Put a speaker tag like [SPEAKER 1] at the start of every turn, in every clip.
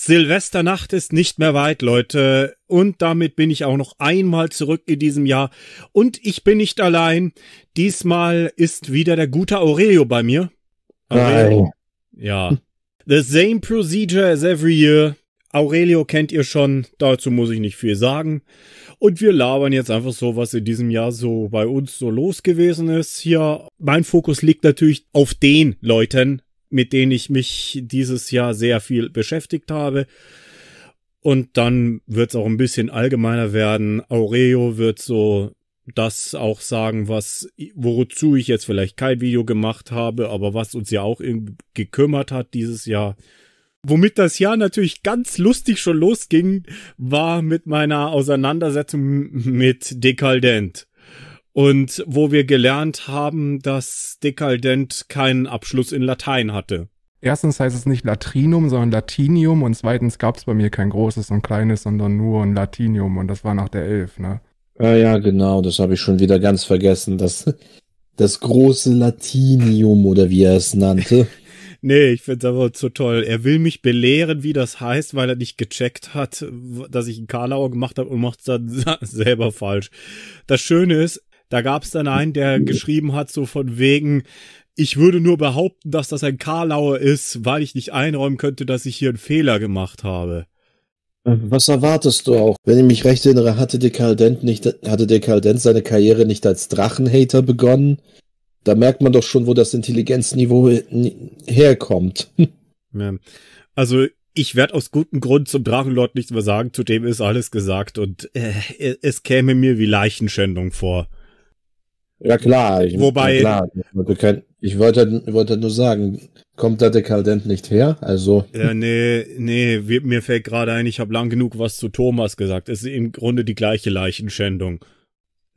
[SPEAKER 1] Silvesternacht ist nicht mehr weit, Leute. Und damit bin ich auch noch einmal zurück in diesem Jahr. Und ich bin nicht allein. Diesmal ist wieder der gute Aurelio bei mir.
[SPEAKER 2] Aurelio. Nein.
[SPEAKER 1] Ja. The same procedure as every year. Aurelio kennt ihr schon, dazu muss ich nicht viel sagen. Und wir labern jetzt einfach so, was in diesem Jahr so bei uns so los gewesen ist hier. Mein Fokus liegt natürlich auf den Leuten, mit denen ich mich dieses Jahr sehr viel beschäftigt habe. Und dann wird es auch ein bisschen allgemeiner werden. Aureo wird so das auch sagen, was, wozu ich jetzt vielleicht kein Video gemacht habe, aber was uns ja auch gekümmert hat dieses Jahr. Womit das Jahr natürlich ganz lustig schon losging, war mit meiner Auseinandersetzung mit Dekaldent und wo wir gelernt haben, dass Dekadent keinen Abschluss in Latein hatte. Erstens heißt es nicht Latrinum, sondern Latinium und zweitens gab es bei mir kein großes und kleines, sondern nur ein Latinium und das war nach der Elf, ne?
[SPEAKER 2] Ja, ah ja, genau, das habe ich schon wieder ganz vergessen, das, das große Latinium oder wie er es nannte.
[SPEAKER 1] nee, ich finde es aber zu toll. Er will mich belehren, wie das heißt, weil er nicht gecheckt hat, dass ich einen Karlauer gemacht habe und macht es dann selber falsch. Das Schöne ist, da gab es dann einen, der geschrieben hat, so von wegen, ich würde nur behaupten, dass das ein Karlauer ist, weil ich nicht einräumen könnte, dass ich hier einen Fehler gemacht habe.
[SPEAKER 2] Äh, was erwartest du auch? Wenn ich mich recht erinnere, hatte der Karl Dent nicht, hatte der Karl Dent seine Karriere nicht als Drachenhater begonnen? Da merkt man doch schon, wo das Intelligenzniveau herkommt.
[SPEAKER 1] Ja. Also ich werde aus gutem Grund zum Drachenlord nichts mehr sagen, zudem ist alles gesagt und äh, es käme mir wie Leichenschändung vor. Ja klar, ich, äh, Wobei, ja, klar,
[SPEAKER 2] wir können, ich wollte, wollte nur sagen, kommt da Dekadent nicht her? Also.
[SPEAKER 1] Ja, nee, nee, mir fällt gerade ein, ich habe lang genug was zu Thomas gesagt. Es ist im Grunde die gleiche Leichenschändung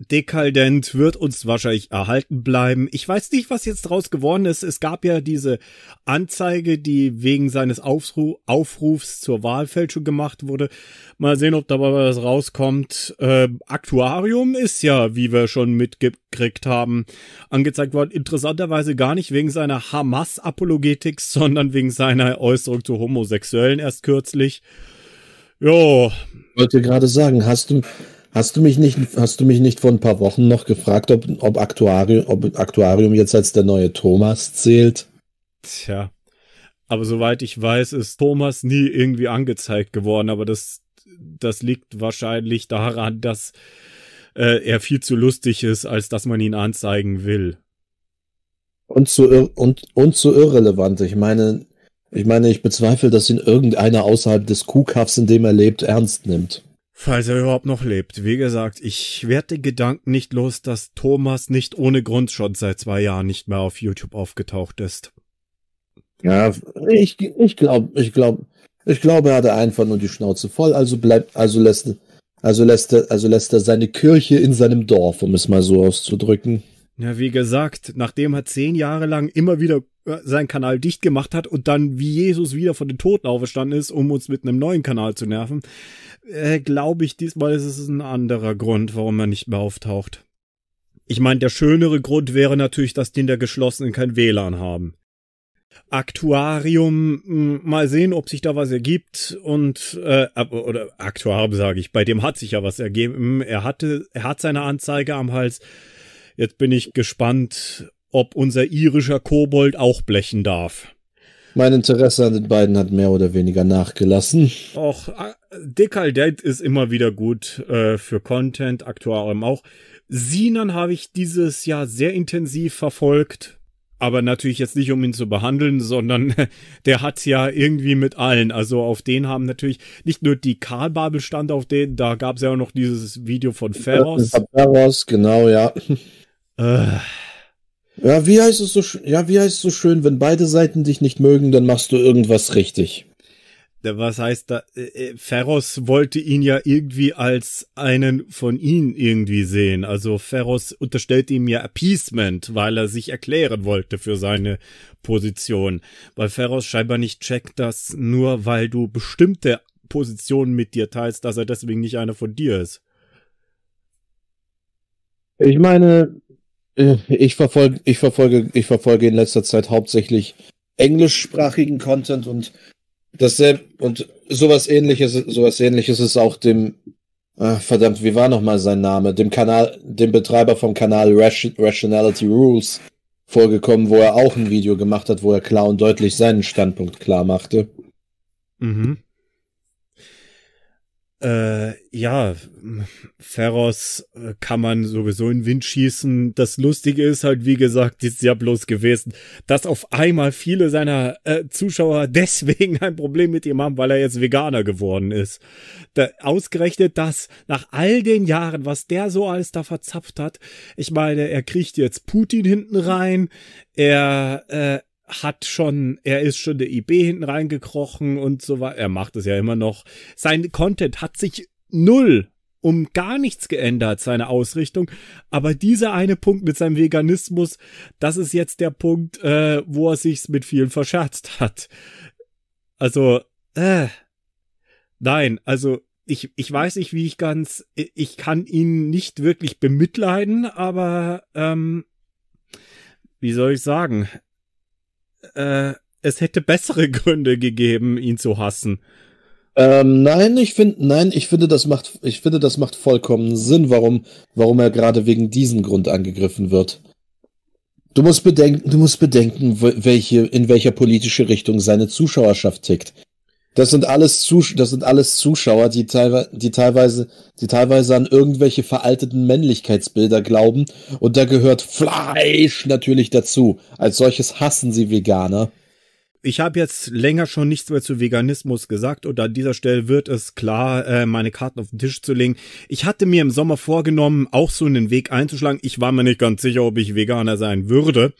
[SPEAKER 1] dekadent wird uns wahrscheinlich erhalten bleiben. Ich weiß nicht, was jetzt draus geworden ist. Es gab ja diese Anzeige, die wegen seines Aufru Aufrufs zur Wahlfälschung gemacht wurde. Mal sehen, ob dabei was rauskommt. Äh, Aktuarium ist ja, wie wir schon mitgekriegt haben, angezeigt worden. Interessanterweise gar nicht wegen seiner Hamas-Apologetik, sondern wegen seiner Äußerung zu Homosexuellen erst kürzlich. Jo.
[SPEAKER 2] Wollte gerade sagen, hast du Hast du mich nicht, hast du mich nicht vor ein paar Wochen noch gefragt, ob, ob, Aktuarium, ob Aktuarium jetzt als der neue Thomas zählt?
[SPEAKER 1] Tja. Aber soweit ich weiß, ist Thomas nie irgendwie angezeigt geworden, aber das, das liegt wahrscheinlich daran, dass äh, er viel zu lustig ist, als dass man ihn anzeigen will.
[SPEAKER 2] Und zu, und, und zu irrelevant. Ich meine, ich meine, ich bezweifle, dass ihn irgendeiner außerhalb des Kuhkaffs, in dem er lebt, ernst nimmt.
[SPEAKER 1] Falls er überhaupt noch lebt. Wie gesagt, ich werde den Gedanken nicht los, dass Thomas nicht ohne Grund schon seit zwei Jahren nicht mehr auf YouTube aufgetaucht ist.
[SPEAKER 2] Ja, ich, ich glaube, ich glaube, ich glaube, er hatte einfach nur die Schnauze voll, also bleibt, also lässt, also lässt er, also lässt er seine Kirche in seinem Dorf, um es mal so auszudrücken.
[SPEAKER 1] Ja, wie gesagt, nachdem er zehn Jahre lang immer wieder äh, seinen Kanal dicht gemacht hat und dann wie Jesus wieder von den Toten auferstanden ist, um uns mit einem neuen Kanal zu nerven, äh, glaube ich, diesmal ist es ein anderer Grund, warum er nicht mehr auftaucht. Ich meine, der schönere Grund wäre natürlich, dass die in der geschlossenen kein WLAN haben. Aktuarium, hm, mal sehen, ob sich da was ergibt und äh, oder Aktuarium sage ich, bei dem hat sich ja was ergeben. Er hatte, er hat seine Anzeige am Hals Jetzt bin ich gespannt, ob unser irischer Kobold auch blechen darf.
[SPEAKER 2] Mein Interesse an den beiden hat mehr oder weniger nachgelassen.
[SPEAKER 1] Och, äh, Dekaldent ist immer wieder gut äh, für Content, aktuell auch. Sinan habe ich dieses Jahr sehr intensiv verfolgt, aber natürlich jetzt nicht, um ihn zu behandeln, sondern der hat ja irgendwie mit allen. Also auf den haben natürlich nicht nur die Karlbabel stand auf den, da gab es ja auch noch dieses Video von Ferros.
[SPEAKER 2] Ferros, genau, ja. Äh. Ja, wie heißt es so schön? Ja, wie heißt es so schön, wenn beide Seiten dich nicht mögen, dann machst du irgendwas richtig.
[SPEAKER 1] Was heißt da? Äh, äh, Ferros wollte ihn ja irgendwie als einen von ihnen irgendwie sehen. Also Ferros unterstellt ihm ja Appeasement, weil er sich erklären wollte für seine Position. Weil Ferros scheinbar nicht checkt, dass nur weil du bestimmte Positionen mit dir teilst, dass er deswegen nicht einer von dir ist.
[SPEAKER 2] Ich meine, äh, ich verfolge, ich verfolge, ich verfolge in letzter Zeit hauptsächlich englischsprachigen Content und dasselbe und sowas ähnliches, sowas ähnliches ist auch dem, ach, verdammt, wie war nochmal sein Name? Dem Kanal, dem Betreiber vom Kanal Rationality Rules vorgekommen, wo er auch ein Video gemacht hat, wo er klar und deutlich seinen Standpunkt klar machte.
[SPEAKER 1] Mhm. Äh, ja, Ferros äh, kann man sowieso in den Wind schießen. Das Lustige ist halt, wie gesagt, dieses Jahr bloß gewesen, dass auf einmal viele seiner äh, Zuschauer deswegen ein Problem mit ihm haben, weil er jetzt Veganer geworden ist. Da, ausgerechnet das, nach all den Jahren, was der so alles da verzapft hat. Ich meine, er kriegt jetzt Putin hinten rein, er äh, hat schon, er ist schon der IB hinten reingekrochen und so weiter. Er macht es ja immer noch. Sein Content hat sich null um gar nichts geändert, seine Ausrichtung. Aber dieser eine Punkt mit seinem Veganismus, das ist jetzt der Punkt, äh, wo er sich's mit vielen verscherzt hat. Also, äh, nein, also ich, ich weiß nicht, wie ich ganz, ich kann ihn nicht wirklich bemitleiden, aber ähm, wie soll ich sagen? äh, es hätte bessere Gründe gegeben, ihn zu hassen. Ähm, nein, ich finde, nein, ich finde, das macht, ich finde, das macht vollkommen
[SPEAKER 2] Sinn, warum, warum er gerade wegen diesem Grund angegriffen wird. Du musst bedenken, du musst bedenken, welche, in welcher politische Richtung seine Zuschauerschaft tickt. Das sind alles Zusch das sind alles Zuschauer, die teilweise, die teilweise, die teilweise an irgendwelche veralteten Männlichkeitsbilder glauben. Und da gehört Fleisch natürlich dazu. Als solches hassen sie Veganer.
[SPEAKER 1] Ich habe jetzt länger schon nichts mehr zu Veganismus gesagt und an dieser Stelle wird es klar, äh, meine Karten auf den Tisch zu legen. Ich hatte mir im Sommer vorgenommen, auch so einen Weg einzuschlagen. Ich war mir nicht ganz sicher, ob ich Veganer sein würde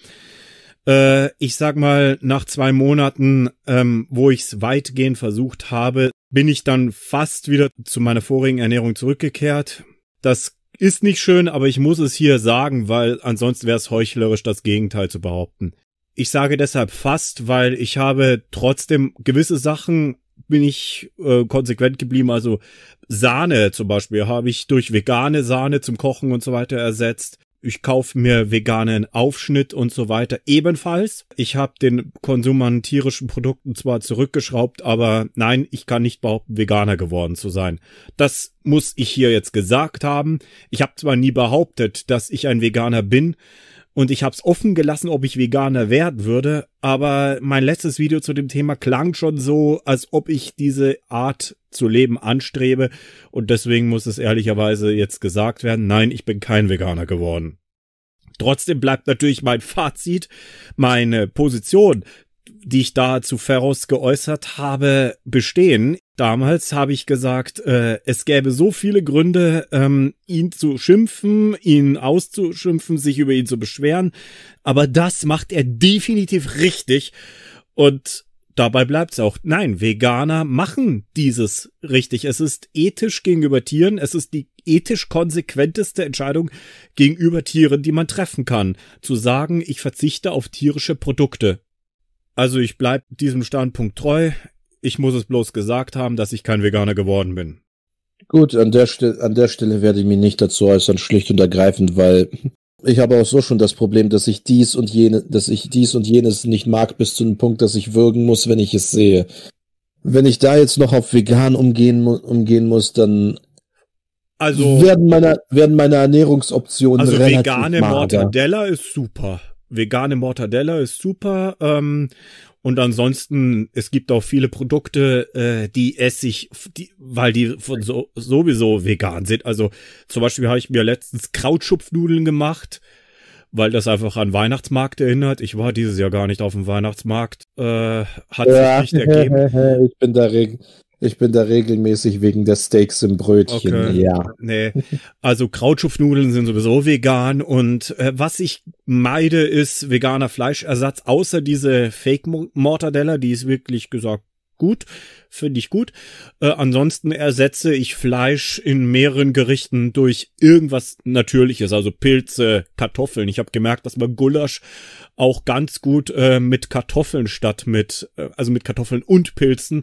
[SPEAKER 1] äh, ich sag mal, nach zwei Monaten, ähm, wo ich es weitgehend versucht habe, bin ich dann fast wieder zu meiner vorigen Ernährung zurückgekehrt. Das ist nicht schön, aber ich muss es hier sagen, weil ansonsten wäre es heuchlerisch, das Gegenteil zu behaupten. Ich sage deshalb fast, weil ich habe trotzdem gewisse Sachen bin ich äh, konsequent geblieben. Also Sahne zum Beispiel habe ich durch vegane Sahne zum Kochen und so weiter ersetzt. Ich kaufe mir veganen Aufschnitt und so weiter ebenfalls. Ich habe den Konsum an tierischen Produkten zwar zurückgeschraubt, aber nein, ich kann nicht behaupten, Veganer geworden zu sein. Das muss ich hier jetzt gesagt haben. Ich habe zwar nie behauptet, dass ich ein Veganer bin, und ich habe es offen gelassen, ob ich Veganer werden würde, aber mein letztes Video zu dem Thema klang schon so, als ob ich diese Art zu leben anstrebe und deswegen muss es ehrlicherweise jetzt gesagt werden, nein, ich bin kein Veganer geworden. Trotzdem bleibt natürlich mein Fazit, meine Position, die ich da zu Ferros geäußert habe, bestehen. Damals habe ich gesagt, äh, es gäbe so viele Gründe, ähm, ihn zu schimpfen, ihn auszuschimpfen, sich über ihn zu beschweren. Aber das macht er definitiv richtig. Und dabei bleibt's auch. Nein, Veganer machen dieses richtig. Es ist ethisch gegenüber Tieren. Es ist die ethisch konsequenteste Entscheidung gegenüber Tieren, die man treffen kann. Zu sagen, ich verzichte auf tierische Produkte. Also ich bleib diesem Standpunkt treu. Ich muss es bloß gesagt haben, dass ich kein Veganer geworden bin.
[SPEAKER 2] Gut, an der, Stil an der Stelle werde ich mich nicht dazu äußern, schlicht und ergreifend, weil ich habe auch so schon das Problem, dass ich dies und jene, dass ich dies und jenes nicht mag, bis zu dem Punkt, dass ich würgen muss, wenn ich es sehe. Wenn ich da jetzt noch auf vegan umgehen, umgehen muss, dann
[SPEAKER 1] also, werden meine, werden
[SPEAKER 2] meine Ernährungsoptionen also relativ vegane Mortadella
[SPEAKER 1] ist super vegane Mortadella ist super. Ähm, und ansonsten, es gibt auch viele Produkte, äh, die esse ich, die, weil die von so, sowieso vegan sind. Also zum Beispiel habe ich mir letztens Krautschupfnudeln gemacht, weil das einfach an Weihnachtsmarkt erinnert. Ich war dieses Jahr gar nicht auf dem Weihnachtsmarkt. Äh, hat ja. sich nicht
[SPEAKER 2] ergeben. ich bin da ich bin da regelmäßig wegen der Steaks im Brötchen. Okay. Ja.
[SPEAKER 1] Nee. Also Krautschupfnudeln sind sowieso vegan und äh, was ich meide ist veganer Fleischersatz, außer diese Fake Mortadella, die ist wirklich gesagt gut, finde ich gut. Äh, ansonsten ersetze ich Fleisch in mehreren Gerichten durch irgendwas Natürliches, also Pilze, Kartoffeln. Ich habe gemerkt, dass man Gulasch auch ganz gut äh, mit Kartoffeln statt mit, äh, also mit Kartoffeln und Pilzen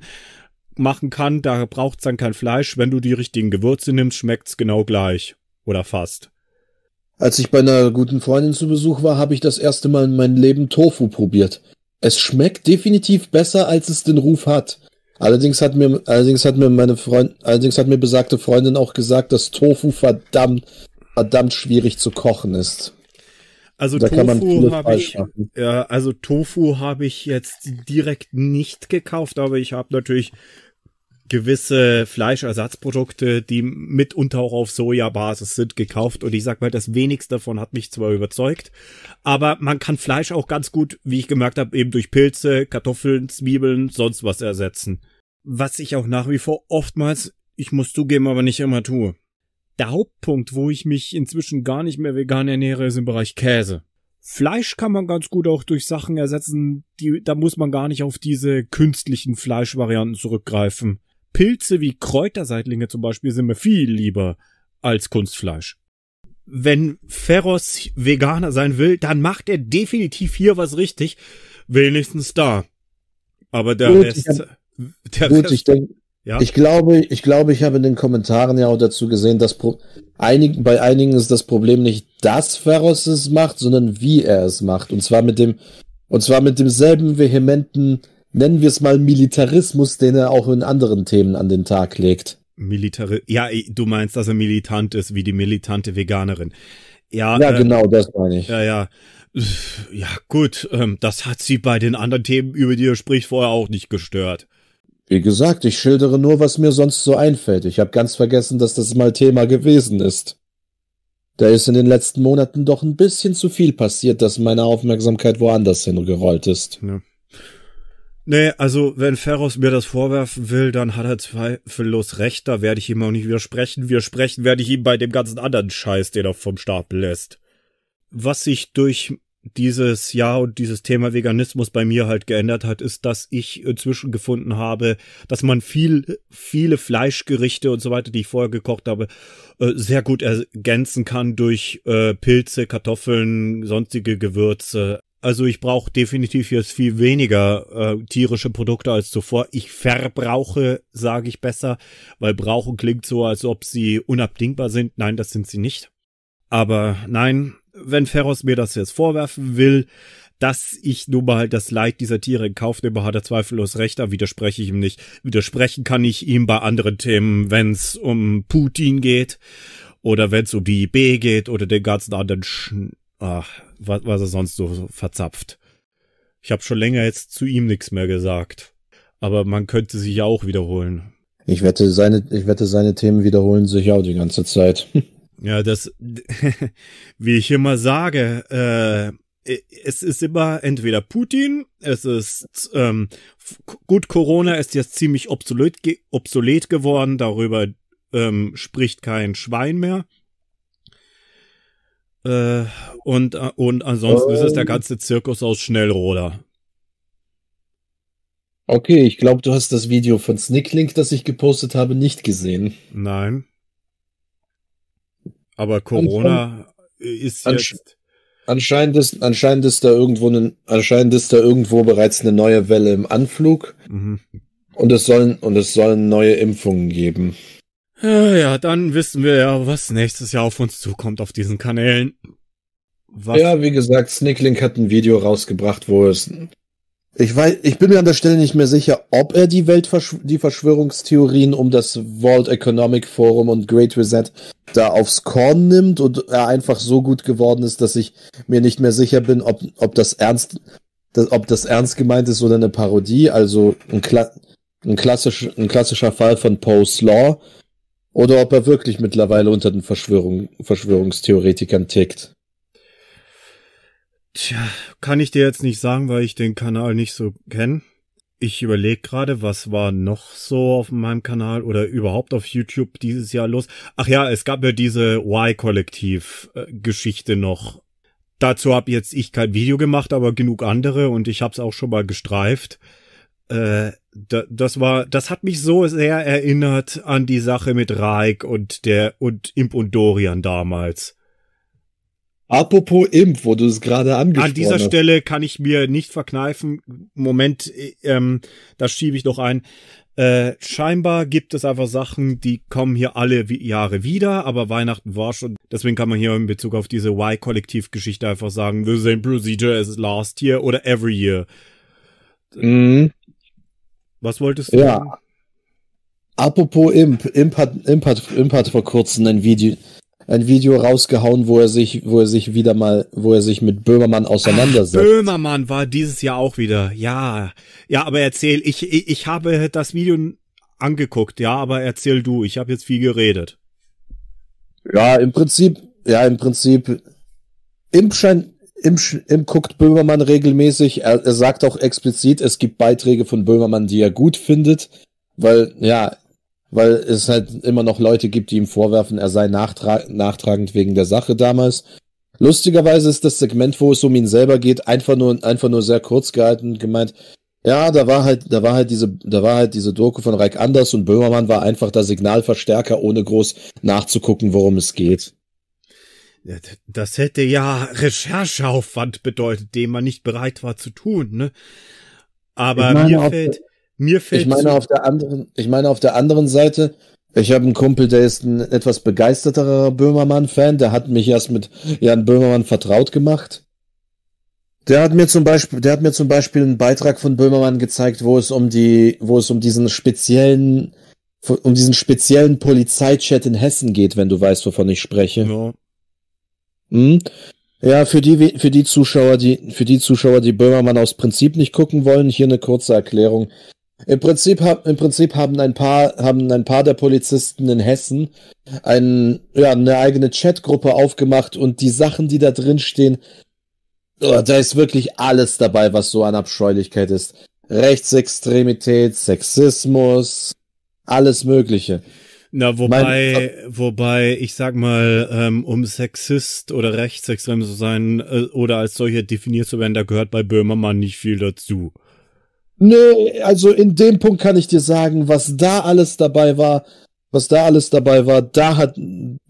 [SPEAKER 1] machen kann, da braucht es dann kein Fleisch. Wenn du die richtigen Gewürze nimmst, schmeckt es genau gleich. Oder fast.
[SPEAKER 2] Als ich bei einer guten Freundin zu Besuch war, habe ich das erste Mal in meinem Leben Tofu probiert. Es schmeckt definitiv besser, als es den Ruf hat. Allerdings hat mir, allerdings hat mir meine Freundin, allerdings hat mir besagte Freundin auch gesagt, dass Tofu verdammt, verdammt schwierig zu kochen ist. Also da Tofu habe ich,
[SPEAKER 1] ja, also Tofu habe ich jetzt direkt nicht gekauft, aber ich habe natürlich gewisse Fleischersatzprodukte, die mitunter auch auf Sojabasis sind, gekauft. Und ich sag mal, das wenigste davon hat mich zwar überzeugt, aber man kann Fleisch auch ganz gut, wie ich gemerkt habe, eben durch Pilze, Kartoffeln, Zwiebeln, sonst was ersetzen. Was ich auch nach wie vor oftmals, ich muss zugeben, aber nicht immer tue. Der Hauptpunkt, wo ich mich inzwischen gar nicht mehr vegan ernähre, ist im Bereich Käse. Fleisch kann man ganz gut auch durch Sachen ersetzen, die, da muss man gar nicht auf diese künstlichen Fleischvarianten zurückgreifen. Pilze wie Kräuterseitlinge zum Beispiel sind mir viel lieber als Kunstfleisch. Wenn Ferros Veganer sein will, dann macht er definitiv hier was richtig. Wenigstens da. Aber der gut, Rest. der gut, Rest, ich denke.
[SPEAKER 2] Ja? Ich glaube, ich glaube, ich habe in den Kommentaren ja auch dazu gesehen, dass Pro einig, bei einigen ist das Problem nicht, dass Ferros es macht, sondern wie er es macht. Und zwar mit dem, und zwar mit demselben vehementen, nennen wir es mal Militarismus, den er auch in anderen Themen an den Tag legt.
[SPEAKER 1] Militari ja, du meinst, dass er militant ist, wie die militante Veganerin. Ja, ja äh, genau, das meine ich. Ja, ja. Ja, gut, ähm, das hat sie bei den anderen Themen, über die er spricht, vorher auch nicht gestört.
[SPEAKER 2] Wie gesagt, ich schildere nur, was mir sonst so einfällt. Ich habe ganz vergessen, dass das mal Thema gewesen ist. Da ist in den letzten Monaten doch ein bisschen zu viel passiert, dass meine Aufmerksamkeit woanders hingerollt ist. Ja.
[SPEAKER 1] Nee, also wenn Ferros mir das vorwerfen will, dann hat er zweifellos recht, da werde ich ihm auch nicht widersprechen. Widersprechen werde ich ihm bei dem ganzen anderen Scheiß, den er vom Stapel lässt. Was sich durch dieses Jahr und dieses Thema Veganismus bei mir halt geändert hat, ist, dass ich inzwischen gefunden habe, dass man viel, viele Fleischgerichte und so weiter, die ich vorher gekocht habe, äh, sehr gut ergänzen kann durch äh, Pilze, Kartoffeln, sonstige Gewürze. Also ich brauche definitiv jetzt viel weniger äh, tierische Produkte als zuvor. Ich verbrauche, sage ich besser, weil brauchen klingt so, als ob sie unabdingbar sind. Nein, das sind sie nicht. Aber nein, wenn Ferros mir das jetzt vorwerfen will, dass ich nun mal das Leid dieser Tiere in Kauf nehme, hat er zweifellos recht, da widerspreche ich ihm nicht. Widersprechen kann ich ihm bei anderen Themen, wenn es um Putin geht oder wenn es um die IB geht oder den ganzen anderen Sch Ach, was, was er sonst so verzapft. Ich habe schon länger jetzt zu ihm nichts mehr gesagt. Aber man könnte sich ja auch wiederholen.
[SPEAKER 2] Ich wette, seine, ich wette, seine Themen wiederholen sich auch die ganze Zeit.
[SPEAKER 1] Ja, das, wie ich immer sage, äh, es ist immer entweder Putin, es ist, ähm, gut, Corona ist jetzt ziemlich obsolet, obsolet geworden, darüber ähm, spricht kein Schwein mehr. Äh, und, äh, und ansonsten um, ist es der oh. ganze Zirkus aus Schnellroder.
[SPEAKER 2] Okay, ich glaube, du hast das Video von Snicklink, das ich gepostet habe, nicht gesehen. Nein. Aber Corona Anschein ist jetzt. Anscheinend ist, anscheinend ist da irgendwo ne, anscheinend ist da irgendwo bereits eine neue Welle im Anflug. Mhm. Und es sollen, und es sollen neue Impfungen geben.
[SPEAKER 1] Ja, dann wissen wir ja, was nächstes Jahr auf uns zukommt auf diesen Kanälen. Was? Ja,
[SPEAKER 2] wie gesagt, Snicklink hat ein Video rausgebracht, wo es. Ich weiß, ich bin mir an der Stelle nicht mehr sicher, ob er die Welt die Verschwörungstheorien um das World Economic Forum und Great Reset da aufs Korn nimmt und er einfach so gut geworden ist, dass ich mir nicht mehr sicher bin, ob, ob das ernst, das, ob das ernst gemeint ist oder eine Parodie, also ein, Kla ein, klassisch, ein klassischer Fall von Poe's Law, oder ob er wirklich mittlerweile unter den Verschwörung, Verschwörungstheoretikern tickt.
[SPEAKER 1] Tja, kann ich dir jetzt nicht sagen, weil ich den Kanal nicht so kenne. Ich überlege gerade, was war noch so auf meinem Kanal oder überhaupt auf YouTube dieses Jahr los? Ach ja, es gab ja diese Y-Kollektiv-Geschichte noch. Dazu habe jetzt ich kein Video gemacht, aber genug andere und ich habe es auch schon mal gestreift. Äh, das war, das hat mich so sehr erinnert an die Sache mit Raik und der und Imp und Dorian damals. Apropos Imp, wo du es gerade angesprochen hast. An dieser hast. Stelle kann ich mir nicht verkneifen. Moment, ähm, das schiebe ich noch ein. Äh, scheinbar gibt es einfach Sachen, die kommen hier alle Jahre wieder, aber Weihnachten war schon. Deswegen kann man hier in Bezug auf diese Y-Kollektiv-Geschichte einfach sagen, the same procedure as last year oder every year. Mhm. Was wolltest du? Ja. Sagen?
[SPEAKER 2] Apropos Imp, Imp hat, Imp, hat, Imp hat vor kurzem ein Video, ein Video rausgehauen, wo er sich, wo er sich wieder mal, wo er sich mit Böhmermann auseinandersetzt. Ach,
[SPEAKER 1] Böhmermann war dieses Jahr auch wieder, ja. Ja, aber erzähl, ich, ich, ich habe das Video angeguckt, ja, aber erzähl du, ich habe jetzt viel geredet. Ja, im
[SPEAKER 2] Prinzip, ja, im Prinzip, Imp scheint, im, im guckt Böhmermann regelmäßig. Er, er sagt auch explizit, es gibt Beiträge von Böhmermann, die er gut findet, weil ja, weil es halt immer noch Leute gibt, die ihm vorwerfen, er sei nachtra nachtragend wegen der Sache damals. Lustigerweise ist das Segment, wo es um ihn selber geht, einfach nur einfach nur sehr kurz gehalten und gemeint. Ja, da war halt, da war halt diese, da war halt diese Doku von Reik Anders und Böhmermann war einfach der Signalverstärker, ohne groß nachzugucken, worum es geht.
[SPEAKER 1] Äh, das hätte ja Rechercheaufwand bedeutet, den man nicht bereit war zu tun, ne? Aber meine, mir fällt, mir fällt. Ich meine auf
[SPEAKER 2] der anderen, ich meine auf der anderen Seite, ich habe einen Kumpel, der ist ein etwas begeisterterer Böhmermann-Fan, der hat mich erst mit Jan Böhmermann vertraut gemacht. Der hat mir zum Beispiel, der hat mir zum Beispiel einen Beitrag von Böhmermann gezeigt, wo es um die, wo es um diesen speziellen, um diesen speziellen Polizeichat in Hessen geht, wenn du weißt, wovon ich spreche. Ja, Mhm. Ja, für die, für die Zuschauer, die, für die Zuschauer, die Böhmermann aus Prinzip nicht gucken wollen, hier eine kurze Erklärung. Im Prinzip, im Prinzip haben ein paar, haben ein paar der Polizisten in Hessen einen, ja, eine eigene Chatgruppe aufgemacht und die Sachen, die da drin stehen, oh, da ist wirklich alles dabei, was so an Abscheulichkeit ist. Rechtsextremität, Sexismus, alles Mögliche.
[SPEAKER 1] Na, wobei, mein, äh, wobei, ich sag mal, ähm, um Sexist oder rechtsextrem zu sein äh, oder als solcher definiert zu werden, da gehört bei Böhmermann nicht viel dazu.
[SPEAKER 2] Nö, also in dem Punkt kann ich dir sagen, was da alles dabei war, was da alles dabei war, da hat,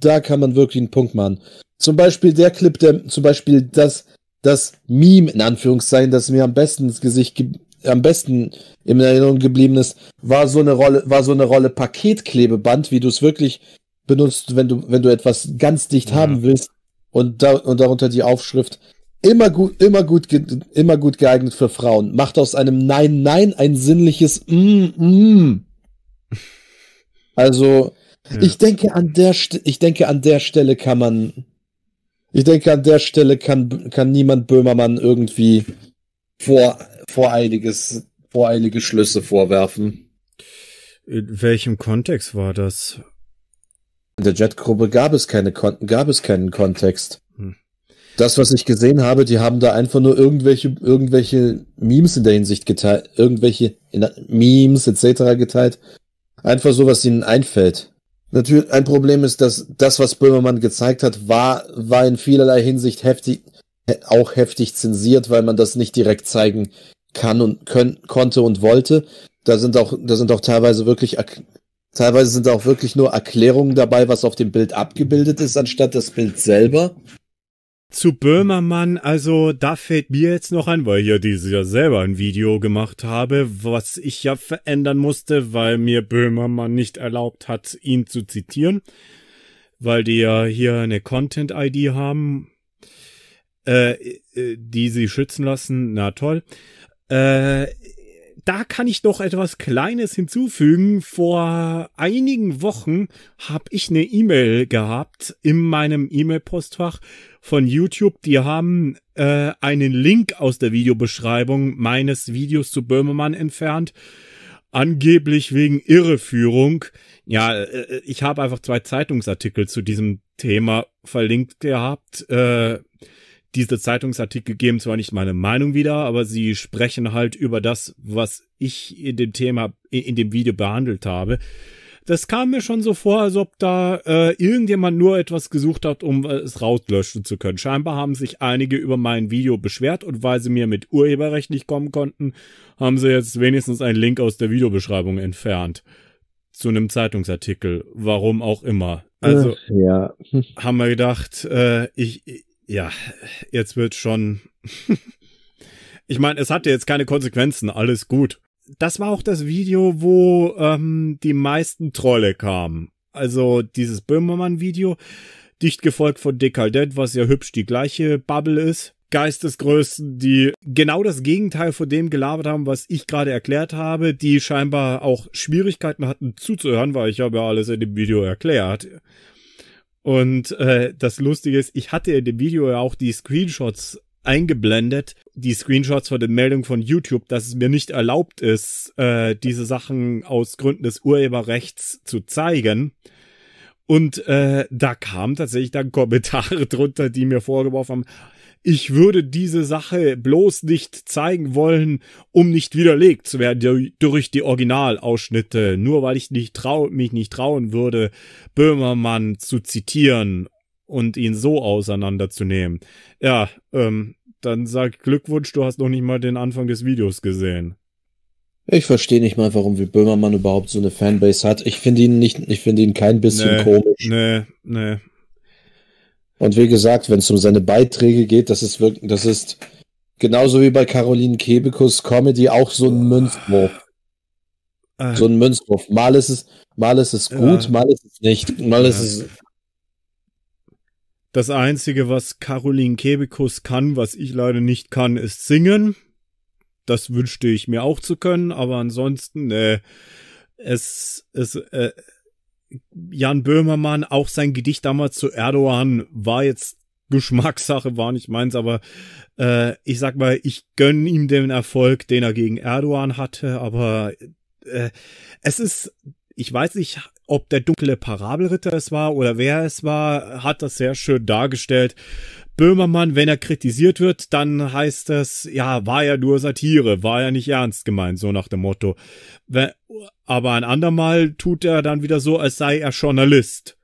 [SPEAKER 2] da kann man wirklich einen Punkt machen. Zum Beispiel der Clip, der, zum Beispiel das, das Meme, in Anführungszeichen, das mir am besten ins Gesicht gibt am besten in Erinnerung geblieben ist, war so eine Rolle, war so eine Rolle Paketklebeband, wie du es wirklich benutzt, wenn du, wenn du etwas ganz dicht mhm. haben willst und, da, und darunter die Aufschrift. Immer gut, immer gut, immer gut geeignet für Frauen. Macht aus einem Nein, Nein ein sinnliches Mm, Mm. Also, ja. ich denke an der, St ich denke an der Stelle kann man, ich denke an der Stelle kann, kann niemand Böhmermann irgendwie vor voreiliges, voreilige Schlüsse vorwerfen.
[SPEAKER 1] In welchem Kontext war das? In der Jet-Gruppe gab es keine Kon
[SPEAKER 2] gab es keinen Kontext. Hm. Das, was ich gesehen habe, die haben da einfach nur irgendwelche, irgendwelche Memes in der Hinsicht geteilt, irgendwelche Memes etc. geteilt. Einfach so, was ihnen einfällt. Natürlich, ein Problem ist, dass das, was Böhmermann gezeigt hat, war, war in vielerlei Hinsicht heftig, auch heftig zensiert, weil man das nicht direkt zeigen kann und können, konnte und wollte. Da sind auch, da sind auch teilweise wirklich, teilweise sind auch wirklich nur Erklärungen dabei, was auf dem Bild abgebildet ist, anstatt
[SPEAKER 1] das Bild selber. Zu Böhmermann, also da fällt mir jetzt noch ein, weil ich ja dieses Jahr selber ein Video gemacht habe, was ich ja verändern musste, weil mir Böhmermann nicht erlaubt hat, ihn zu zitieren, weil die ja hier eine Content-ID haben, äh, äh, die sie schützen lassen. Na toll. Äh, da kann ich noch etwas Kleines hinzufügen. Vor einigen Wochen habe ich eine E-Mail gehabt in meinem E-Mail-Postfach von YouTube. Die haben äh, einen Link aus der Videobeschreibung meines Videos zu Böhmermann entfernt. Angeblich wegen Irreführung. Ja, äh, ich habe einfach zwei Zeitungsartikel zu diesem Thema verlinkt gehabt. Äh, diese Zeitungsartikel geben zwar nicht meine Meinung wieder, aber sie sprechen halt über das, was ich in dem Thema, in dem Video behandelt habe. Das kam mir schon so vor, als ob da äh, irgendjemand nur etwas gesucht hat, um äh, es rauslöschen zu können. Scheinbar haben sich einige über mein Video beschwert und weil sie mir mit Urheberrecht nicht kommen konnten, haben sie jetzt wenigstens einen Link aus der Videobeschreibung entfernt. Zu einem Zeitungsartikel, warum auch immer. Also Ach, ja. haben wir gedacht, äh, ich, ja, jetzt wird schon. ich meine, es hatte jetzt keine Konsequenzen, alles gut. Das war auch das Video, wo ähm, die meisten Trolle kamen. Also dieses Böhmermann-Video, dicht gefolgt von Dekadent, was ja hübsch die gleiche Bubble ist. Geistesgrößen, die genau das Gegenteil von dem gelabert haben, was ich gerade erklärt habe, die scheinbar auch Schwierigkeiten hatten zuzuhören, weil ich habe ja alles in dem Video erklärt. Und äh, das Lustige ist, ich hatte in dem Video ja auch die Screenshots eingeblendet, die Screenshots von den Meldungen von YouTube, dass es mir nicht erlaubt ist, äh, diese Sachen aus Gründen des Urheberrechts zu zeigen. Und äh, da kamen tatsächlich dann Kommentare drunter, die mir vorgeworfen haben, ich würde diese Sache bloß nicht zeigen wollen, um nicht widerlegt zu werden durch die Originalausschnitte, nur weil ich nicht trau mich nicht trauen würde, Böhmermann zu zitieren und ihn so auseinanderzunehmen. Ja, ähm, dann sag Glückwunsch, du hast noch nicht mal den Anfang des Videos gesehen.
[SPEAKER 2] Ich verstehe nicht mal, warum wie Böhmermann überhaupt so eine Fanbase hat. Ich finde ihn nicht, ich finde ihn kein bisschen nee,
[SPEAKER 1] komisch. Nee, nee,
[SPEAKER 2] und wie gesagt, wenn es um seine Beiträge geht, das ist wirklich, das ist genauso wie bei Caroline Kebekus Comedy auch so ein ah. Münzwurf. Ah. so ein Münzwurf. Mal ist es, mal ist es gut, äh, mal ist es nicht, mal äh, ist es.
[SPEAKER 1] Das einzige, was Caroline Kebekus kann, was ich leider nicht kann, ist singen. Das wünschte ich mir auch zu können, aber ansonsten, äh, es, es, äh, Jan Böhmermann, auch sein Gedicht damals zu Erdogan war jetzt Geschmackssache, war nicht meins, aber äh, ich sag mal, ich gönne ihm den Erfolg, den er gegen Erdogan hatte, aber äh, es ist, ich weiß nicht, ob der dunkle Parabelritter es war oder wer es war, hat das sehr schön dargestellt, Böhmermann, wenn er kritisiert wird, dann heißt das, ja, war ja nur Satire, war ja nicht ernst gemeint, so nach dem Motto. Aber ein andermal tut er dann wieder so, als sei er Journalist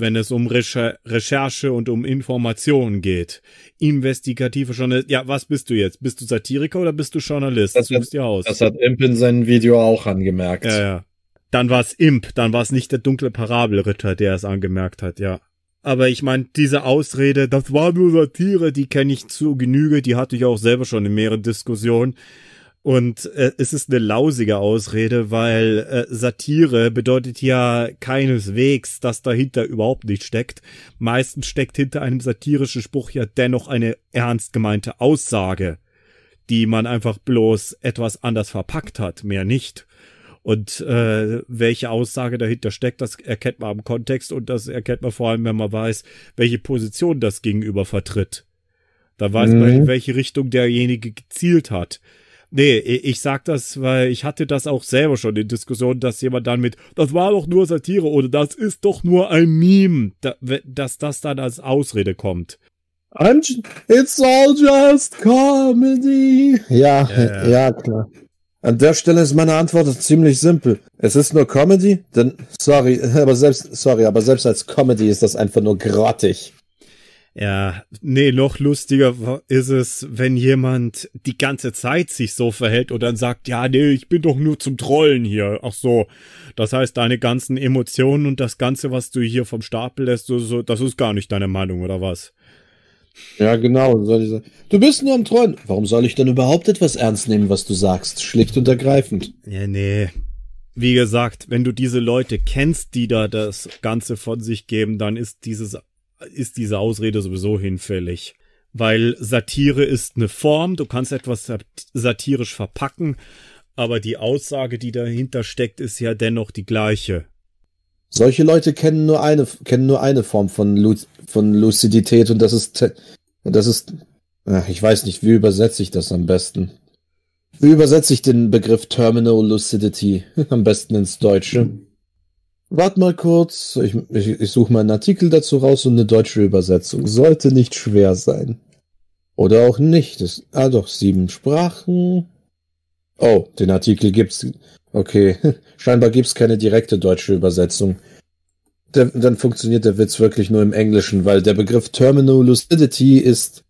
[SPEAKER 1] wenn es um Recherche und um Informationen geht. Investigative Journalist. Ja, was bist du jetzt? Bist du Satiriker oder bist du Journalist? Das, das, hat, aus. das hat Imp in seinem Video auch angemerkt. Ja, ja. Dann war es Imp, dann war es nicht der dunkle Parabelritter, der es angemerkt hat, ja. Aber ich meine, diese Ausrede, das war nur Satire, die kenne ich zu Genüge, die hatte ich auch selber schon in mehreren Diskussionen. Und äh, es ist eine lausige Ausrede, weil äh, Satire bedeutet ja keineswegs, dass dahinter überhaupt nichts steckt. Meistens steckt hinter einem satirischen Spruch ja dennoch eine ernst gemeinte Aussage, die man einfach bloß etwas anders verpackt hat, mehr nicht. Und äh, welche Aussage dahinter steckt, das erkennt man am Kontext und das erkennt man vor allem, wenn man weiß, welche Position das Gegenüber vertritt. Da weiß mhm. man, in mhm. welche Richtung derjenige gezielt hat. Nee, ich sag das, weil ich hatte das auch selber schon in Diskussionen, dass jemand dann mit, das war doch nur Satire oder das ist doch nur ein Meme, dass das dann als Ausrede kommt. it's all just comedy.
[SPEAKER 2] Ja, ja, ja klar. An der Stelle ist meine Antwort ziemlich simpel. Es ist nur Comedy, denn sorry, aber selbst sorry, aber selbst als Comedy ist das einfach nur
[SPEAKER 1] grottig. Ja, nee, noch lustiger ist es, wenn jemand die ganze Zeit sich so verhält und dann sagt, ja, nee, ich bin doch nur zum Trollen hier. Ach so, das heißt, deine ganzen Emotionen und das Ganze, was du hier vom Stapel lässt, so, das ist gar nicht deine Meinung oder was?
[SPEAKER 2] Ja, genau. Du bist nur am Träumen. Warum soll ich denn überhaupt etwas ernst nehmen, was du sagst? Schlicht und ergreifend.
[SPEAKER 1] Ja, nee. Wie gesagt, wenn du diese Leute kennst, die da das Ganze von sich geben, dann ist dieses, ist diese Ausrede sowieso hinfällig. Weil Satire ist eine Form, du kannst etwas satirisch verpacken, aber die Aussage, die dahinter steckt, ist ja dennoch die gleiche.
[SPEAKER 2] Solche Leute kennen nur eine, kennen nur eine Form von, Lu von Lucidität und das ist, das ist, ich weiß nicht, wie übersetze ich das am besten? Wie übersetze ich den Begriff Terminal Lucidity am besten ins Deutsche? Warte mal kurz, ich, ich, ich suche mal einen Artikel dazu raus und eine deutsche Übersetzung. Sollte nicht schwer sein. Oder auch nicht. Das, ah doch, sieben Sprachen. Oh, den Artikel gibt's. Okay. Scheinbar gibt's keine direkte deutsche Übersetzung. Der, dann funktioniert der Witz wirklich nur im Englischen, weil der Begriff Terminal Lucidity ist,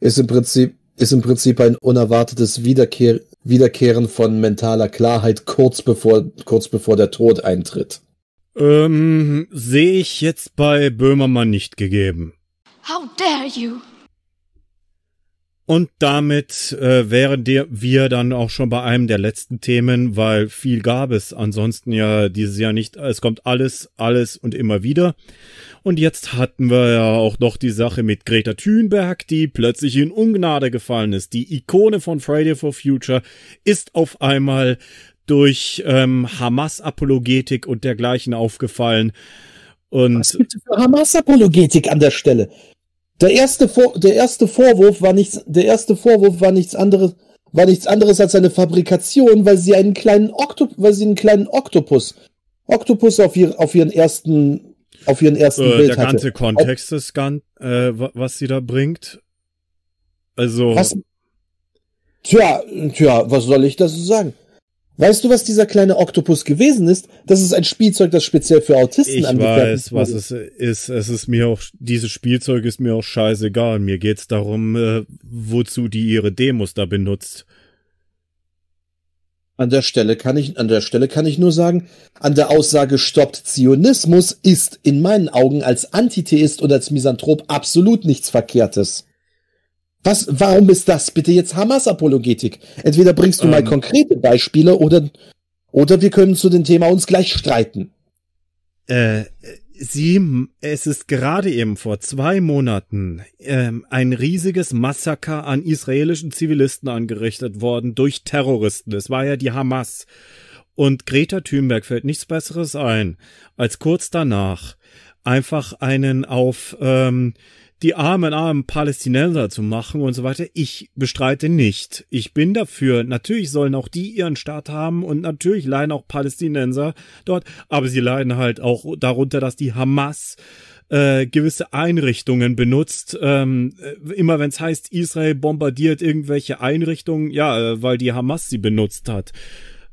[SPEAKER 2] ist im Prinzip, ist im Prinzip ein unerwartetes Wiederkehr, Wiederkehren von mentaler Klarheit kurz bevor, kurz bevor der Tod eintritt.
[SPEAKER 1] Ähm, sehe ich jetzt bei Böhmermann nicht gegeben.
[SPEAKER 2] How dare you!
[SPEAKER 1] Und damit äh, wären der, wir dann auch schon bei einem der letzten Themen, weil viel gab es ansonsten ja dieses Jahr nicht. Es kommt alles, alles und immer wieder. Und jetzt hatten wir ja auch noch die Sache mit Greta Thunberg, die plötzlich in Ungnade gefallen ist. Die Ikone von Friday for Future ist auf einmal durch ähm, Hamas-Apologetik und dergleichen aufgefallen. Und Was gibt für Hamas-Apologetik an der Stelle? Der erste, Vor der erste Vorwurf war nichts, der erste Vorwurf
[SPEAKER 2] war nichts anderes, war nichts anderes als eine Fabrikation, weil sie einen kleinen Oktopus, weil sie einen kleinen Oktopus, Oktopus auf, ihr, auf ihren ersten, auf ihren ersten äh, Bild Der hatte. ganze Kontext
[SPEAKER 1] Ob ist ganz, äh, was sie da bringt. Also. Was?
[SPEAKER 2] Tja, tja, was soll ich dazu sagen? Weißt du, was dieser kleine Oktopus gewesen ist? Das ist ein Spielzeug, das speziell für Autisten ich weiß, was es
[SPEAKER 1] ist. Es ist mir auch, dieses Spielzeug ist mir auch scheißegal. Mir geht's darum, äh, wozu die ihre Demos da benutzt. An der Stelle kann ich, an der Stelle kann
[SPEAKER 2] ich nur sagen, an der Aussage stoppt Zionismus ist in meinen Augen als Antitheist und als Misanthrop absolut nichts Verkehrtes. Was, warum ist das bitte jetzt Hamas-Apologetik? Entweder bringst du ähm, mal konkrete Beispiele oder, oder wir können zu dem Thema uns gleich streiten.
[SPEAKER 1] Äh, sie, es ist gerade eben vor zwei Monaten ähm, ein riesiges Massaker an israelischen Zivilisten angerichtet worden durch Terroristen. Es war ja die Hamas. Und Greta Thunberg fällt nichts Besseres ein, als kurz danach einfach einen auf ähm, die armen, armen Palästinenser zu machen und so weiter. Ich bestreite nicht. Ich bin dafür. Natürlich sollen auch die ihren Staat haben und natürlich leiden auch Palästinenser dort, aber sie leiden halt auch darunter, dass die Hamas äh, gewisse Einrichtungen benutzt. Ähm, äh, immer wenn es heißt, Israel bombardiert irgendwelche Einrichtungen, ja, äh, weil die Hamas sie benutzt hat.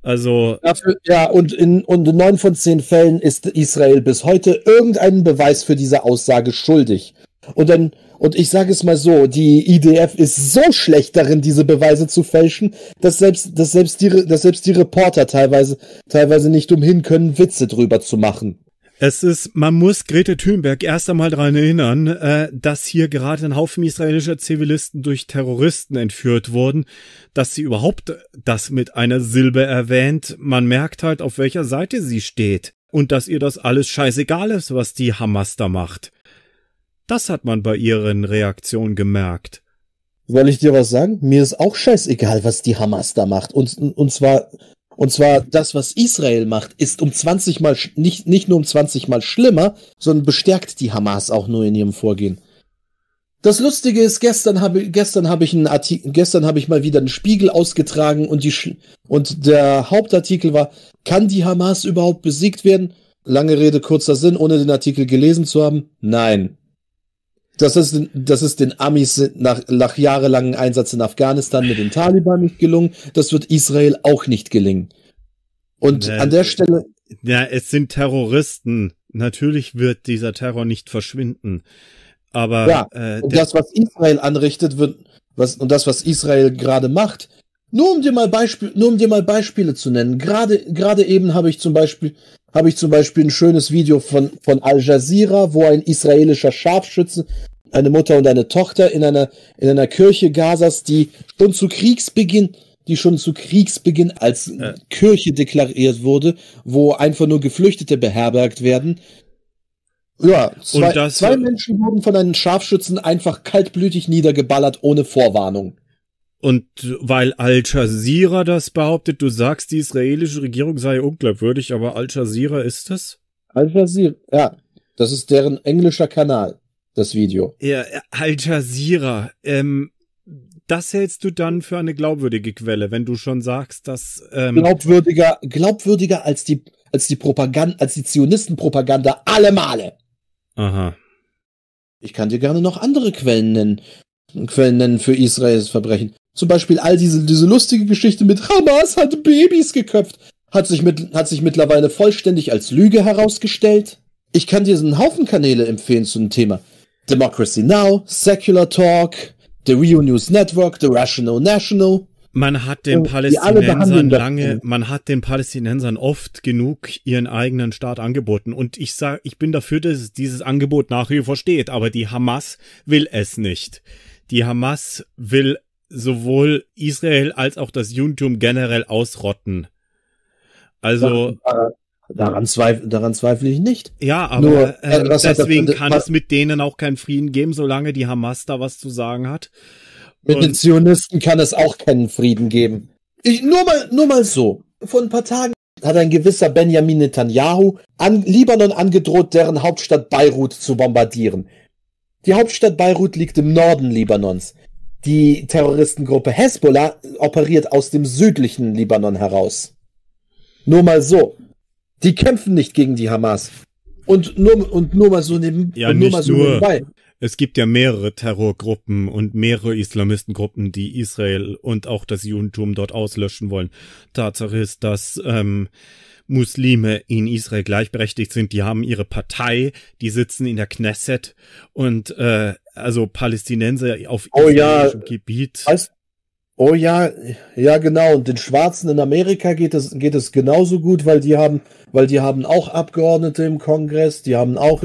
[SPEAKER 1] Also. Dafür, ja,
[SPEAKER 2] und in, und in neun von zehn Fällen ist Israel bis heute irgendeinen Beweis für diese Aussage schuldig. Und dann, und ich sage es mal so, die IDF ist so schlecht darin, diese Beweise zu fälschen, dass selbst, dass selbst die, dass selbst die Reporter teilweise, teilweise nicht umhin können, Witze drüber zu machen.
[SPEAKER 1] Es ist, man muss Grete Thunberg erst einmal daran erinnern, äh, dass hier gerade ein Haufen israelischer Zivilisten durch Terroristen entführt wurden, dass sie überhaupt das mit einer Silbe erwähnt. Man merkt halt, auf welcher Seite sie steht und dass ihr das alles scheißegal ist, was die Hamas da macht. Das hat man bei ihren Reaktionen gemerkt. Soll ich dir was sagen? Mir
[SPEAKER 2] ist auch scheißegal, was die Hamas da macht. Und, und zwar, und zwar das, was Israel macht, ist um 20 mal, nicht, nicht nur um 20 mal schlimmer, sondern bestärkt die Hamas auch nur in ihrem Vorgehen. Das Lustige ist, gestern habe gestern habe ich einen Artikel, gestern habe ich mal wieder einen Spiegel ausgetragen und die und der Hauptartikel war: Kann die Hamas überhaupt besiegt werden? Lange Rede kurzer Sinn, ohne den Artikel gelesen zu haben. Nein. Das ist, das ist den Amis nach, nach jahrelangen Einsatz in Afghanistan mit den Taliban nicht gelungen. Das wird Israel auch nicht gelingen. Und ja, an der
[SPEAKER 1] Stelle. Ja, es sind Terroristen. Natürlich wird dieser Terror nicht verschwinden. Aber ja, äh, und das, was Israel anrichtet, wird was und das, was Israel
[SPEAKER 2] gerade macht. Nur um dir mal Beispiel, nur um dir mal Beispiele zu nennen. Gerade gerade eben habe ich zum Beispiel habe ich zum Beispiel ein schönes Video von, von Al Jazeera, wo ein israelischer Scharfschütze eine Mutter und eine Tochter in einer, in einer Kirche Gazas, die schon zu Kriegsbeginn, die schon zu Kriegsbeginn als ja. Kirche deklariert wurde, wo einfach nur Geflüchtete beherbergt werden. Ja, zwei, das, zwei Menschen wurden von einem Scharfschützen einfach kaltblütig niedergeballert, ohne Vorwarnung.
[SPEAKER 1] Und weil Al-Jazeera das behauptet, du sagst, die israelische Regierung sei unglaubwürdig, aber Al-Jazeera ist es? Al-Jazeera, ja. Das ist deren englischer Kanal,
[SPEAKER 2] das Video.
[SPEAKER 1] Ja, Al-Jazeera, ähm, das hältst du dann für eine glaubwürdige Quelle, wenn du schon sagst, dass ähm
[SPEAKER 2] glaubwürdiger glaubwürdiger als die als die Propaganda als die Zionistenpropaganda alle Male. Aha. Ich kann dir gerne noch andere Quellen nennen, Quellen nennen für Israels Verbrechen. Zum Beispiel all diese, diese lustige Geschichte mit Hamas hat Babys geköpft, hat sich, mit, hat sich mittlerweile vollständig als Lüge herausgestellt. Ich kann dir einen Haufen Kanäle empfehlen zu dem Thema. Democracy Now, Secular Talk, The Rio News Network, The Rational
[SPEAKER 1] National. Man hat den Palästinensern lange, man hat den Palästinensern oft genug ihren eigenen Staat angeboten. Und ich sag, ich bin dafür, dass dieses Angebot nach wie vor steht. Aber die Hamas will es nicht. Die Hamas will sowohl Israel als auch das Judentum generell ausrotten. Also.
[SPEAKER 2] Daran, daran, zweif daran zweifle ich nicht. Ja, aber Nur, äh, äh deswegen das, kann das, es
[SPEAKER 1] mit denen auch keinen Frieden geben, solange die Hamas da was zu sagen hat. Mit Und, den
[SPEAKER 2] Zionisten kann es auch keinen Frieden geben. Ich, nur mal, nur mal so. Vor ein paar Tagen hat ein gewisser Benjamin Netanyahu an Libanon angedroht, deren Hauptstadt Beirut zu bombardieren. Die Hauptstadt Beirut liegt im Norden Libanons. Die Terroristengruppe Hezbollah operiert aus dem südlichen Libanon heraus. Nur mal so. Die kämpfen nicht gegen die Hamas. Und nur, und nur mal so, neben, ja, nur mal so nur. nebenbei.
[SPEAKER 1] Es gibt ja mehrere Terrorgruppen und mehrere Islamistengruppen, die Israel und auch das Judentum dort auslöschen wollen. Tatsache ist, dass ähm, Muslime in Israel gleichberechtigt sind. Die haben ihre Partei, die sitzen in der Knesset und äh, also Palästinenser auf oh, israelischem ja. Gebiet. Weißt,
[SPEAKER 2] oh ja, ja genau. Und den Schwarzen in Amerika geht es geht es genauso gut, weil die haben, weil die haben auch Abgeordnete im Kongress, die haben auch,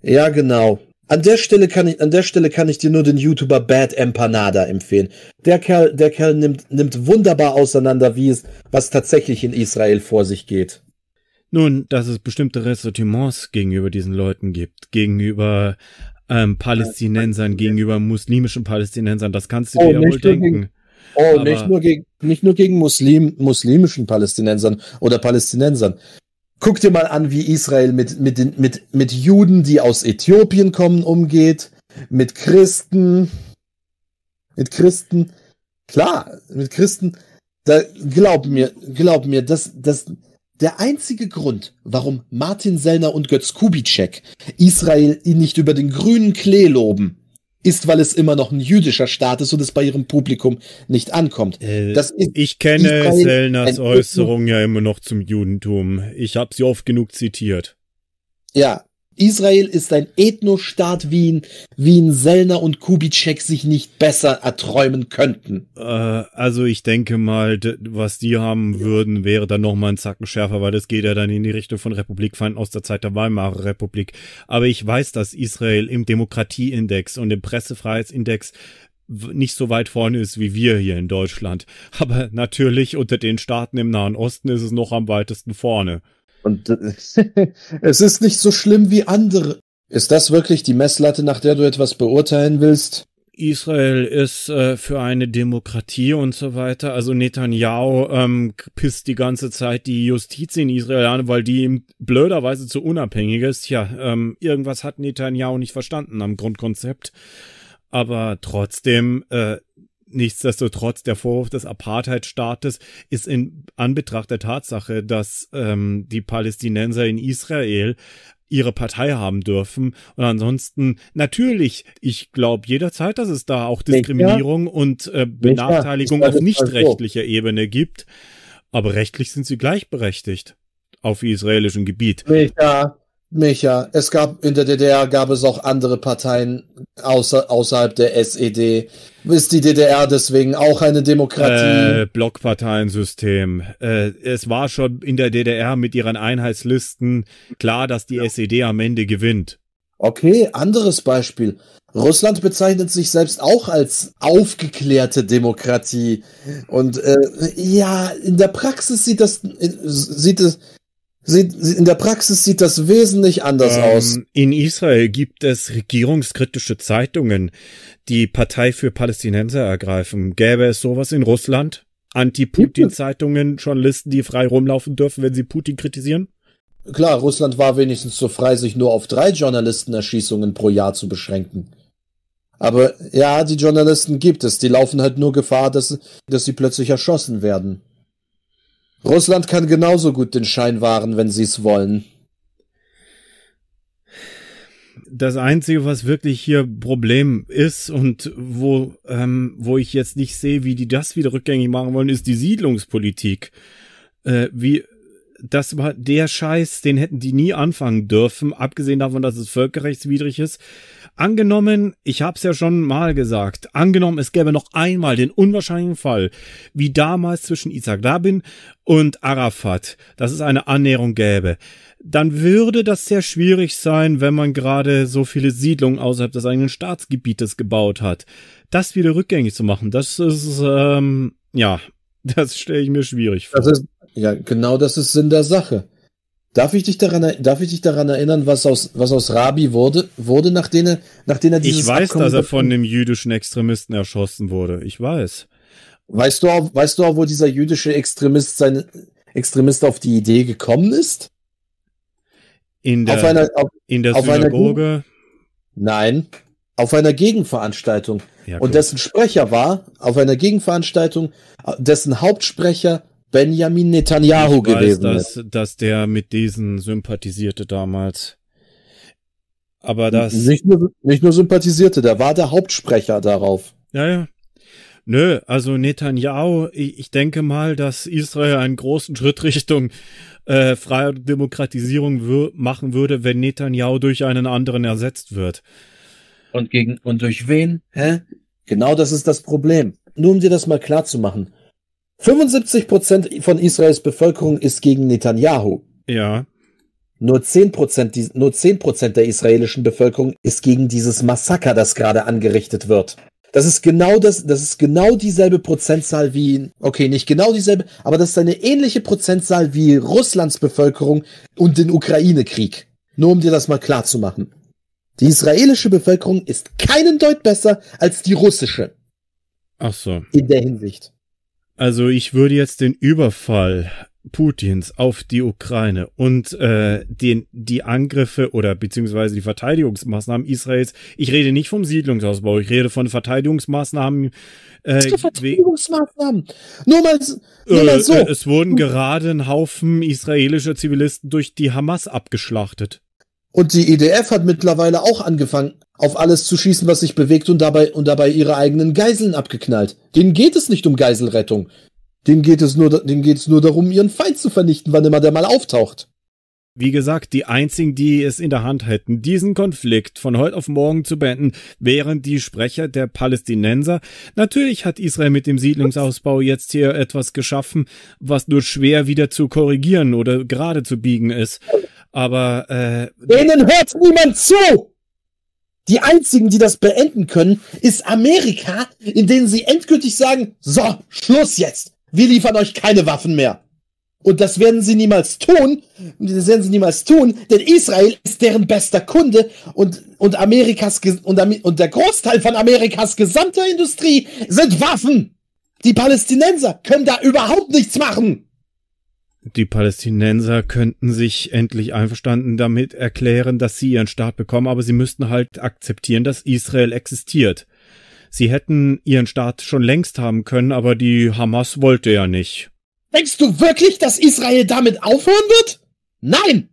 [SPEAKER 2] ja genau. An der Stelle kann ich, an der Stelle kann ich dir nur den YouTuber Bad Empanada empfehlen. Der Kerl, der Kerl nimmt, nimmt wunderbar auseinander, wie es, was tatsächlich in Israel vor sich geht.
[SPEAKER 1] Nun, dass es bestimmte Ressentiments gegenüber diesen Leuten gibt, gegenüber ähm, Palästinensern, gegenüber muslimischen Palästinensern, das kannst du oh, dir ja wohl denken. oh, nicht nur, gegen,
[SPEAKER 2] nicht nur gegen Muslim, muslimischen Palästinensern oder Palästinensern. Guck dir mal an, wie Israel mit, mit, den, mit, mit Juden, die aus Äthiopien kommen, umgeht, mit Christen, mit Christen. Klar, mit Christen, da, glaub mir, glaub mir, dass, dass der einzige Grund, warum Martin Sellner und Götz Kubitschek Israel ihn nicht über den grünen Klee loben, ist, weil es immer noch ein jüdischer Staat ist und es bei ihrem Publikum
[SPEAKER 1] nicht ankommt. Äh, ich kenne Israel Selners Äußerungen ja immer noch zum Judentum. Ich habe sie oft genug zitiert. Ja,
[SPEAKER 2] Israel ist ein Ethnostaat, wie ein, wie ein Sellner und Kubitschek sich nicht
[SPEAKER 1] besser erträumen könnten. Äh, also ich denke mal, was die haben würden, wäre dann nochmal ein Zacken schärfer, weil das geht ja dann in die Richtung von Republikfeinden aus der Zeit der Weimarer Republik. Aber ich weiß, dass Israel im Demokratieindex und im Pressefreiheitsindex nicht so weit vorne ist wie wir hier in Deutschland. Aber natürlich unter den Staaten im Nahen Osten ist es noch am weitesten vorne. Und
[SPEAKER 2] es ist nicht so schlimm wie andere. Ist das wirklich die Messlatte, nach der du etwas beurteilen willst?
[SPEAKER 1] Israel ist äh, für eine Demokratie und so weiter. Also Netanyahu ähm, pisst die ganze Zeit die Justiz in Israel an, weil die ihm blöderweise zu unabhängig ist. Ja, ähm, irgendwas hat Netanyahu nicht verstanden am Grundkonzept. Aber trotzdem äh, Nichtsdestotrotz, der Vorwurf des Apartheidstaates ist in Anbetracht der Tatsache, dass ähm, die Palästinenser in Israel ihre Partei haben dürfen. Und ansonsten, natürlich, ich glaube jederzeit, dass es da auch Diskriminierung Nicht, und äh, Benachteiligung Nicht, auf nichtrechtlicher so. Ebene gibt. Aber rechtlich sind sie gleichberechtigt auf israelischem Gebiet.
[SPEAKER 2] Nicht, Micha, es gab in der DDR gab es auch andere Parteien außer, außerhalb der SED. Ist die DDR deswegen auch eine Demokratie? Äh,
[SPEAKER 1] Blockparteiensystem. Äh, es war schon in der DDR mit ihren Einheitslisten klar, dass die ja. SED am Ende gewinnt. Okay, anderes Beispiel. Russland bezeichnet sich selbst auch als aufgeklärte Demokratie.
[SPEAKER 2] Und äh, ja, in der Praxis sieht das, äh, sieht es, Sieht, in der Praxis sieht das wesentlich anders ähm, aus.
[SPEAKER 1] In Israel gibt es regierungskritische Zeitungen, die Partei für Palästinenser ergreifen. Gäbe es sowas in Russland? Anti-Putin-Zeitungen, Journalisten, die frei rumlaufen dürfen, wenn sie Putin kritisieren?
[SPEAKER 2] Klar, Russland war wenigstens so frei, sich nur auf drei Journalistenerschießungen pro Jahr zu beschränken. Aber ja, die Journalisten gibt es. Die laufen halt nur Gefahr, dass, dass sie plötzlich erschossen werden. Russland kann genauso gut den Schein wahren, wenn sie es wollen.
[SPEAKER 1] Das Einzige, was wirklich hier Problem ist und wo, ähm, wo ich jetzt nicht sehe, wie die das wieder rückgängig machen wollen, ist die Siedlungspolitik. Äh, wie das war der Scheiß, den hätten die nie anfangen dürfen, abgesehen davon, dass es völkerrechtswidrig ist. Angenommen, ich hab's ja schon mal gesagt, angenommen, es gäbe noch einmal den unwahrscheinlichen Fall, wie damals zwischen Isaac Rabin und Arafat, dass es eine Annäherung gäbe, dann würde das sehr schwierig sein, wenn man gerade so viele Siedlungen außerhalb des eigenen Staatsgebietes gebaut hat. Das wieder rückgängig zu machen, das ist, ähm, ja, das stelle ich mir schwierig vor. Das ist, ja, genau das ist Sinn der Sache.
[SPEAKER 2] Darf ich dich daran, darf ich dich daran erinnern, was aus, was aus Rabi wurde, wurde nachdem, er, nachdem er dieses Ich weiß, Abkommen dass er von einem
[SPEAKER 1] jüdischen Extremisten erschossen wurde. Ich weiß.
[SPEAKER 2] Weißt du auch, weißt du auch, wo dieser jüdische Extremist, seine, Extremist auf die Idee gekommen ist? In der, auf einer, auf, in der auf Synagoge? Einer, nein, auf einer Gegenveranstaltung. Ja, und dessen Sprecher war, auf einer Gegenveranstaltung, äh, dessen Hauptsprecher Benjamin Netanyahu ich gewesen weiß,
[SPEAKER 1] dass, dass der mit diesen sympathisierte damals. Aber das. Nicht
[SPEAKER 2] nur, nicht nur sympathisierte, der war der Hauptsprecher darauf.
[SPEAKER 1] Ja, ja. Nö, also Netanyahu, ich, ich denke mal, dass Israel einen großen Schritt Richtung äh, freie Demokratisierung machen würde, wenn Netanyahu durch einen anderen ersetzt wird. Und gegen und durch wen?
[SPEAKER 2] Hä? Genau das ist das Problem. Nur um dir das mal klar zu machen. 75 von Israels Bevölkerung ist gegen Netanyahu. Ja. Nur 10 Prozent, nur 10 der israelischen Bevölkerung ist gegen dieses Massaker, das gerade angerichtet wird. Das ist genau das, das ist genau dieselbe Prozentzahl wie, okay, nicht genau dieselbe, aber das ist eine ähnliche Prozentzahl wie Russlands Bevölkerung und den Ukraine-Krieg. Nur um dir das mal klar zu machen. Die israelische Bevölkerung ist keinen Deut besser als die russische.
[SPEAKER 1] Ach so. In der Hinsicht. Also ich würde jetzt den Überfall Putins auf die Ukraine und äh, den, die Angriffe oder beziehungsweise die Verteidigungsmaßnahmen Israels. Ich rede nicht vom Siedlungsausbau, ich rede von Verteidigungsmaßnahmen. Äh,
[SPEAKER 2] Verteidigungsmaßnahmen. Nur mal, nur äh, mal so. Äh, es
[SPEAKER 1] wurden gerade ein Haufen israelischer Zivilisten durch die Hamas abgeschlachtet.
[SPEAKER 2] Und die EDF hat mittlerweile auch angefangen, auf alles zu schießen, was sich bewegt und dabei, und dabei ihre eigenen Geiseln abgeknallt. Denen geht es nicht
[SPEAKER 1] um Geiselrettung. Denen geht es nur, denen geht es nur darum, ihren Feind zu vernichten, wann immer der mal auftaucht. Wie gesagt, die einzigen, die es in der Hand hätten, diesen Konflikt von heute auf morgen zu beenden, wären die Sprecher der Palästinenser. Natürlich hat Israel mit dem Siedlungsausbau jetzt hier etwas geschaffen, was nur schwer wieder zu korrigieren oder gerade zu biegen ist. Aber äh, denen hört
[SPEAKER 2] niemand zu. Die einzigen, die das beenden können, ist Amerika, in denen sie endgültig sagen, so, Schluss jetzt. Wir liefern euch keine Waffen mehr. Und das werden sie niemals tun. Das werden sie niemals tun, denn Israel ist deren bester Kunde und, und Amerikas, und, und der Großteil von Amerikas gesamter Industrie sind Waffen. Die Palästinenser können da überhaupt nichts machen
[SPEAKER 1] die Palästinenser könnten sich endlich einverstanden damit erklären, dass sie ihren Staat bekommen, aber sie müssten halt akzeptieren, dass Israel existiert. Sie hätten ihren Staat schon längst haben können, aber die Hamas wollte ja nicht.
[SPEAKER 2] Denkst du wirklich, dass Israel damit aufhören wird? Nein!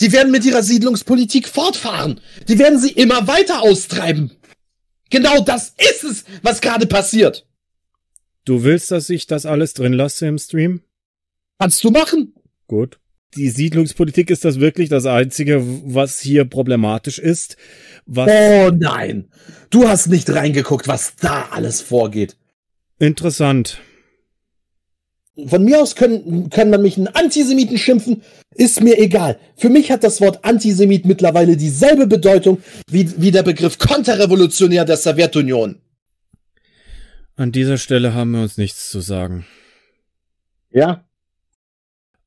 [SPEAKER 2] Die werden mit ihrer Siedlungspolitik fortfahren. Die werden sie immer weiter
[SPEAKER 1] austreiben. Genau das ist es, was gerade passiert. Du willst, dass ich das alles drin lasse im Stream? Kannst du machen. Gut. Die Siedlungspolitik ist das wirklich das Einzige, was hier problematisch ist. Was oh nein! Du hast nicht reingeguckt, was da alles vorgeht. Interessant.
[SPEAKER 2] Von mir aus können, können man mich einen Antisemiten schimpfen, ist mir egal. Für mich hat das Wort Antisemit mittlerweile dieselbe Bedeutung wie, wie der Begriff Konterrevolutionär der Sowjetunion.
[SPEAKER 1] An dieser Stelle haben wir uns nichts zu sagen. Ja,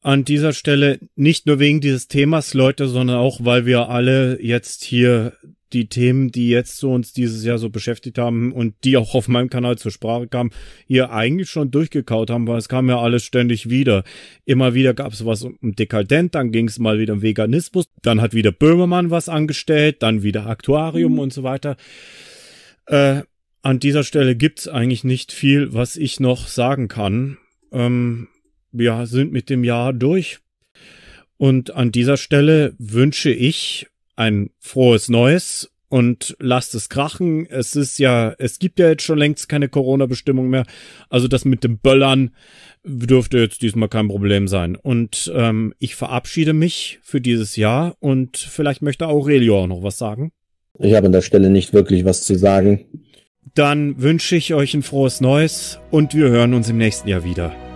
[SPEAKER 1] an dieser Stelle nicht nur wegen dieses Themas, Leute, sondern auch, weil wir alle jetzt hier die Themen, die jetzt so uns dieses Jahr so beschäftigt haben und die auch auf meinem Kanal zur Sprache kamen, hier eigentlich schon durchgekaut haben, weil es kam ja alles ständig wieder. Immer wieder gab es was um Dekadent, dann ging es mal wieder um Veganismus, dann hat wieder Böhmermann was angestellt, dann wieder Aktuarium mhm. und so weiter. Äh, an dieser Stelle gibt's eigentlich nicht viel, was ich noch sagen kann. Ähm, ja, sind mit dem Jahr durch. Und an dieser Stelle wünsche ich ein frohes Neues und lasst es krachen. Es ist ja, es gibt ja jetzt schon längst keine Corona-Bestimmung mehr. Also das mit dem Böllern dürfte jetzt diesmal kein Problem sein. Und ähm, ich verabschiede mich für dieses Jahr und vielleicht möchte Aurelio auch noch was sagen.
[SPEAKER 2] Ich habe an der Stelle nicht wirklich was zu sagen.
[SPEAKER 1] Dann wünsche ich euch ein frohes Neues und wir hören uns im nächsten Jahr wieder.